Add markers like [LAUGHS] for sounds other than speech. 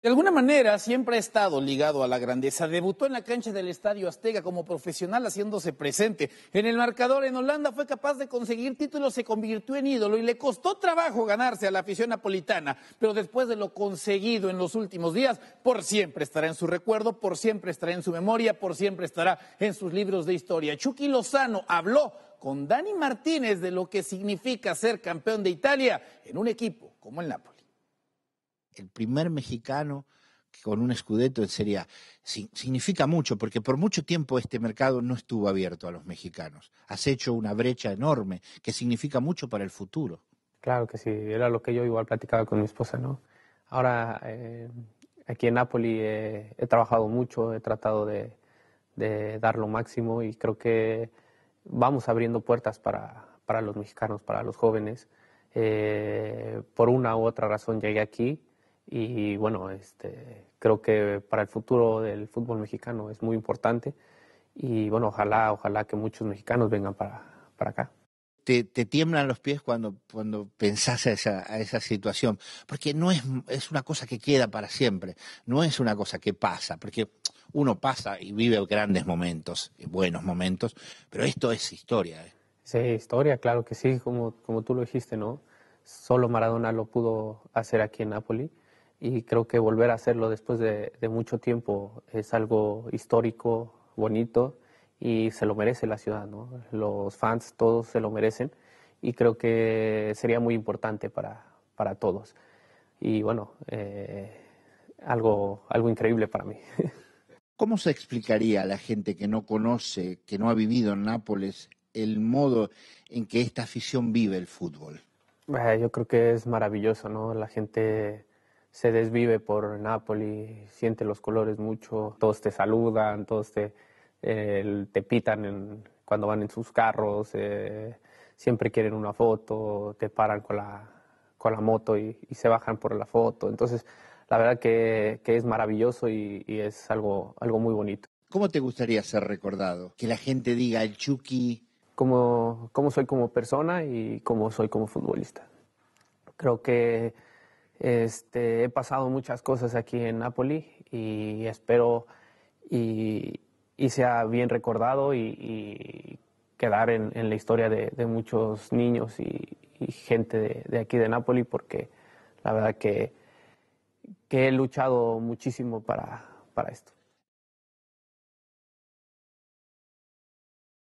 De alguna manera siempre ha estado ligado a la grandeza. Debutó en la cancha del Estadio Azteca como profesional haciéndose presente. En el marcador en Holanda fue capaz de conseguir títulos, se convirtió en ídolo y le costó trabajo ganarse a la afición napolitana. Pero después de lo conseguido en los últimos días, por siempre estará en su recuerdo, por siempre estará en su memoria, por siempre estará en sus libros de historia. Chucky Lozano habló con Dani Martínez de lo que significa ser campeón de Italia en un equipo como el Napoli el primer mexicano con un escudeto sería, significa mucho, porque por mucho tiempo este mercado no estuvo abierto a los mexicanos. Has hecho una brecha enorme que significa mucho para el futuro. Claro que sí, era lo que yo igual platicaba con mi esposa, ¿no? Ahora, eh, aquí en Napoli eh, he trabajado mucho, he tratado de, dar lo máximo y creo que vamos abriendo puertas para, los mexicanos, para los jóvenes. Eh, por una u otra razón llegué aquí y bueno, este, creo que para el futuro del fútbol mexicano es muy importante y bueno, ojalá, ojalá que muchos mexicanos vengan para, acá. Te, te, tiemblan los pies cuando, cuando pensás a esa, situación, porque no es, es una cosa que queda para siempre, no es una cosa que pasa, porque uno pasa y vive grandes momentos, buenos momentos, pero esto es historia. ¿eh? Sí, historia, claro que sí, como, como tú lo dijiste, ¿no? Solo Maradona lo pudo hacer aquí en Nápoles y creo que volver a hacerlo después de, mucho tiempo es algo histórico, bonito y se lo merece la ciudad, Los fans todos se lo merecen y creo que sería muy importante para, para todos. Y bueno, eh, algo, algo increíble para mí. [LAUGHS] ¿Cómo se explicaría a la gente que no conoce, que no ha vivido en Nápoles, el modo en que esta afición vive el fútbol? Ah, yo creo que es maravilloso, ¿no? La gente se desvive por Nápoli, siente los colores mucho, todos te saludan, todos te, te pitan cuando van en sus carros, eh, siempre quieren una foto, te paran con la, con la moto y, se bajan por la foto. Entonces, la verdad que, que es maravilloso y, es algo, algo muy bonito. ¿Cómo te gustaría ser recordado? Que la gente diga el Chucky. Cómo, cómo soy como persona y cómo soy como futbolista. Creo que este, he pasado muchas cosas aquí en Napoli y espero y, sea bien recordado y, quedar en, la historia de, muchos niños y, gente de, aquí de Napoli porque la verdad que, he luchado muchísimo para esto.